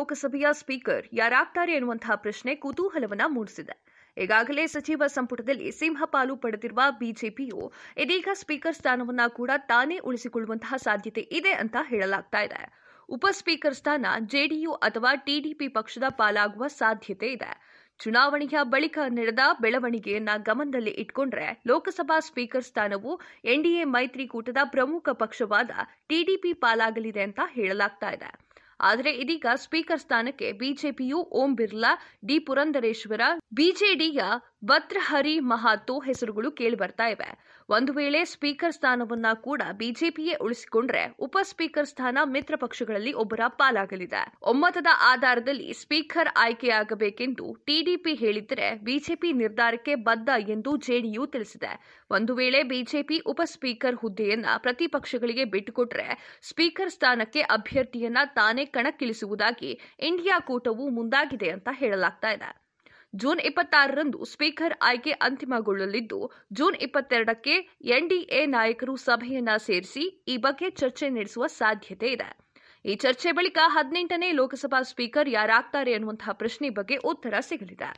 ಲೋಕಸಭೆಯ ಸ್ಪೀಕರ್ ಯಾರಾಗ್ತಾರೆ ಎನ್ನುವಂತಹ ಪ್ರಶ್ನೆ ಕುತೂಹಲವನ್ನ ಮೂಡಿಸಿದೆ ಈಗಾಗಲೇ ಸಚಿವ ಸಂಪುಟದಲ್ಲಿ ಸಿಂಹಪಾಲು ಪಡೆದಿರುವ ಬಿಜೆಪಿಯು ಇದೀಗ ಸ್ಪೀಕರ್ ಸ್ಥಾನವನ್ನ ಕೂಡ ತಾನೇ ಉಳಿಸಿಕೊಳ್ಳುವಂತಹ ಸಾಧ್ಯತೆ ಇದೆ ಅಂತ ಹೇಳಲಾಗ್ತಾ ಇದೆ ಉಪ ಸ್ಪೀಕರ್ ಸ್ಥಾನ ಜೆಡಿಯು ಅಥವಾ ಟಿಡಿಪಿ ಪಕ್ಷದ ಪಾಲಾಗುವ ಸಾಧ್ಯತೆ ಇದೆ ಚುನಾವಣೆಯ ಬಳಿಕ ನಡೆದ ಬೆಳವಣಿಗೆಯನ್ನ ಗಮನದಲ್ಲಿ ಇಟ್ಕೊಂಡ್ರೆ ಲೋಕಸಭಾ ಸ್ಪೀಕರ್ ಸ್ಥಾನವು ಎನ್ಡಿಎ ಮೈತ್ರಿಕೂಟದ ಪ್ರಮುಖ ಪಕ್ಷವಾದ ಟಿಡಿಪಿ ಪಾಲಾಗಲಿದೆ ಅಂತ ಹೇಳಲಾಗ್ತಾ ಇದೆ ಆದರೆ ಇದೀಗ ಸ್ಪೀಕರ್ ಸ್ಥಾನಕ್ಕೆ ಬಿಜೆಪಿಯು ಓಂ ಬಿರ್ಲಾ ಡಿ ಪುರಂದರೇಶ್ವರ ಬಿಜೆಡಿಯ ಭದ್ರಹರಿ ಮಹಾತೋ ಹೆಸರುಗಳು ಕೇಳಿಬರ್ತಾ ಇವೆ ಒಂದು ವೇಳೆ ಸ್ಪೀಕರ್ ಸ್ಥಾನವನ್ನ ಕೂಡ ಬಿಜೆಪಿಯೇ ಉಳಿಸಿಕೊಂಡ್ರೆ ಉಪ ಸ್ಪೀಕರ್ ಸ್ಥಾನ ಮಿತ್ರ ಪಕ್ಷಗಳಲ್ಲಿ ಒಬ್ಬರ ಪಾಲಾಗಲಿದೆ ಒಮ್ಮತದ ಆಧಾರದಲ್ಲಿ ಸ್ಪೀಕರ್ ಆಯ್ಕೆಯಾಗಬೇಕೆಂದು ಟಿಡಿಪಿ ಹೇಳಿದರೆ ಬಿಜೆಪಿ ನಿರ್ಧಾರಕ್ಕೆ ಬದ್ಧ ಎಂದು ಜೆಡಿಯು ತಿಳಿಸಿದೆ ಒಂದು ವೇಳೆ ಬಿಜೆಪಿ ಉಪ ಸ್ಪೀಕರ್ ಹುದ್ದೆಯನ್ನ ಪ್ರತಿಪಕ್ಷಗಳಿಗೆ ಬಿಟ್ಟುಕೊಟ್ರೆ ಸ್ಪೀಕರ್ ಸ್ಥಾನಕ್ಕೆ ಅಭ್ಯರ್ಥಿಯನ್ನ ತಾನೇ ಕಣಕ್ಕಿಳಿಸುವುದಾಗಿ ಇಂಡಿಯಾ ಕೂಟವು ಮುಂದಾಗಿದೆ ಅಂತ ಹೇಳಲಾಗ್ತಾ ಇದೆ ಜೂನ್ ಇಪ್ಪತ್ತಾರರಂದು ಸ್ಪೀಕರ್ ಆಯ್ಕೆ ಅಂತಿಮಗೊಳ್ಳಲಿದ್ದು ಜೂನ್ ಇಪ್ಪತ್ತೆರಡಕ್ಕೆ ಎನ್ಡಿಎ ನಾಯಕರು ಸಭೆಯನ್ನ ಸೇರಿಸಿ ಈ ಬಗ್ಗೆ ಚರ್ಚೆ ನಡೆಸುವ ಸಾಧ್ಯತೆ ಇದೆ ಈ ಚರ್ಚೆ ಬಳಿಕ ಹದಿನೆಂಟನೇ ಲೋಕಸಭಾ ಸ್ಪೀಕರ್ ಯಾರಾಗ್ತಾರೆ ಎನ್ನುವಂತಹ ಪ್ರಶ್ನೆ ಬಗ್ಗೆ ಉತ್ತರ ಸಿಗಲಿದೆ